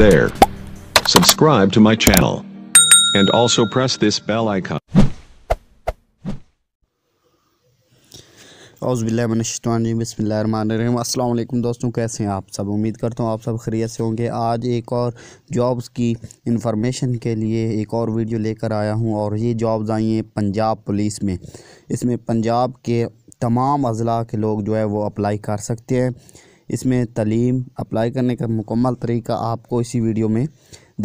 there. Subscribe to my channel. And also press this bell icon. बसमिलीम दोस्तों कैसे हैं आप सब उम्मीद करता हूँ आप सब खरीत से होंगे आज एक और जॉब्स की इन्फॉर्मेशन के लिए एक और वीडियो लेकर आया हूँ और ये जॉब्स आई हैं पंजाब पुलिस में इसमें पंजाब के तमाम अजला के लोग जो है वो अप्लाई कर सकते हैं इसमें तलीम अप्लाई करने का मुकम्मल तरीका आपको इसी वीडियो में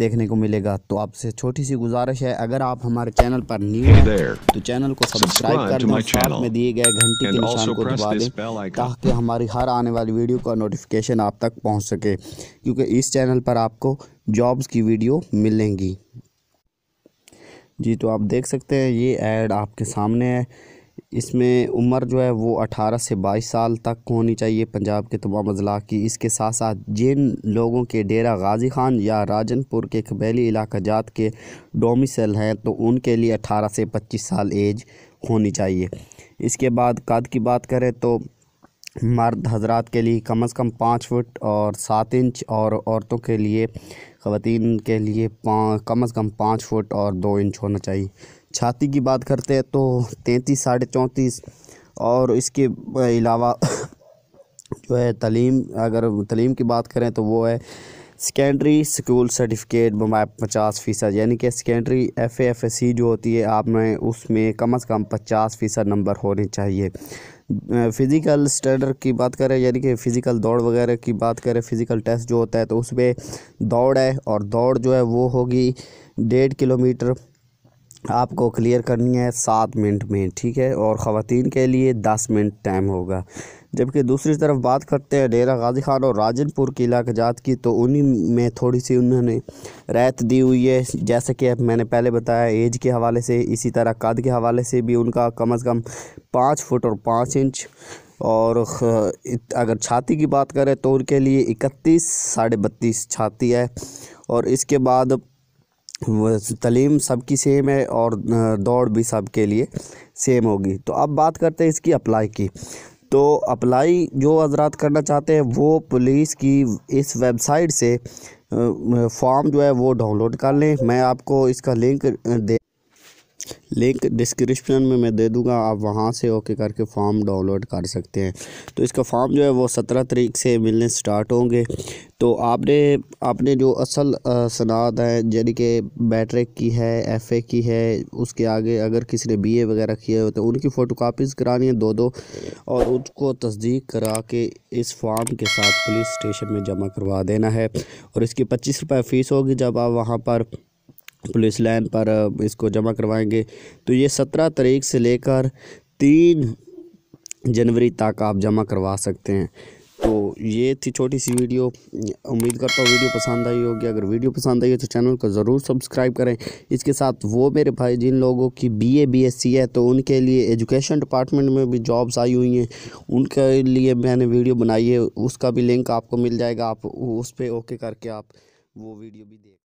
देखने को मिलेगा तो आपसे छोटी सी गुजारिश है अगर आप हमारे चैनल पर न्यू हैं तो चैनल को सब्सक्राइब कर दें साथ में दिए गए घंटी के निशान को दबा दें ताकि हमारी हर आने वाली वीडियो का नोटिफिकेशन आप तक पहुंच सके क्योंकि इस चैनल पर आपको जॉब्स की वीडियो मिलेंगी जी तो आप देख सकते हैं ये एड आपके सामने है इसमें उम्र जो है वो 18 से 22 साल तक होनी चाहिए पंजाब के तमाम अजला की इसके साथ साथ जिन लोगों के डेरा गाजी खान या राजनपुर के कबैली इलाका जात के डोमिसल हैं तो उनके लिए 18 से 25 साल एज होनी चाहिए इसके बाद कद की बात करें तो मर्द हजरात के लिए कम अज़ कम पाँच फुट और सात इंच और औरतों के लिए ख़वान के लिए कम अज़ कम पाँच फुट और दो इंच होना चाहिए छाती की बात करते हैं तो तैंतीस साढ़े चौंतीस और इसके अलावा जो है तलीम अगर तलीम की बात करें तो वो है सेकेंडरी स्कूल सर्टिफिकेट पचास फ़ीसद यानी कि सेकेंडरी एफ एफ सी जो होती है आप में उसमें कम से कम पचास फ़ीसद नंबर होने चाहिए फ़िज़िकल स्टैंडर्ड की बात करें यानी कि फ़िज़िकल दौड़ वगैरह की बात करें फ़िज़िकल टेस्ट जो होता है तो उसमें दौड़ है और दौड़ जो है वो होगी डेढ़ किलोमीटर आपको क्लियर करनी है सात मिनट में ठीक है और ख़वान के लिए दस मिनट टाइम होगा जबकि दूसरी तरफ बात करते हैं डेरा गाजी खान और राजनपुर की जात की तो उन्हीं में थोड़ी सी उन्होंने रायत दी हुई है जैसे कि मैंने पहले बताया एज के हवाले से इसी तरह कद के हवाले से भी उनका कम अज़ कम पाँच फुट और पाँच इंच और अगर छाती की बात करें तो उनके लिए इकतीस साढ़े बत्तीस छाती है और इसके बाद तलीम सबकी सेम है और दौड़ भी सबके लिए सेम होगी तो अब बात करते हैं इसकी अप्लाई की तो अप्लाई जो हजरात करना चाहते हैं वो पुलिस की इस वेबसाइट से फॉर्म जो है वो डाउनलोड कर लें मैं आपको इसका लिंक दे लिंक डिस्क्रिप्शन में मैं दे दूंगा आप वहाँ से ओके करके फॉर्म डाउनलोड कर सकते हैं तो इसका फॉर्म जो है वो सत्रह तरीक से मिलने स्टार्ट होंगे तो आपने आपने जो असल सनात है यानी कि बैटरिक की है एफ ए की है उसके आगे अगर किसी ने बी ए वगैरह किए हो तो उनकी फ़ोटोकॉपीज़ करानी है दो दो और उसको तस्दीक करा के इस फॉर्म के साथ पुलिस स्टेशन में जमा करवा देना है और इसकी पच्चीस रुपये फ़ीस होगी जब आप वहाँ पर पुलिस लाइन पर इसको जमा करवाएंगे तो ये सत्रह तारीख से लेकर तीन जनवरी तक आप जमा करवा सकते हैं तो ये थी छोटी सी वीडियो उम्मीद करता हूँ वीडियो पसंद आई होगी अगर वीडियो पसंद आई हो तो चैनल को ज़रूर सब्सक्राइब करें इसके साथ वो मेरे भाई जिन लोगों की बीए बीएससी है तो उनके लिए एजुकेशन डिपार्टमेंट में भी जॉब्स आई हुई हैं उनके लिए मैंने वीडियो बनाई है उसका भी लिंक आपको मिल जाएगा आप उस पर ओके करके आप वो वीडियो भी देख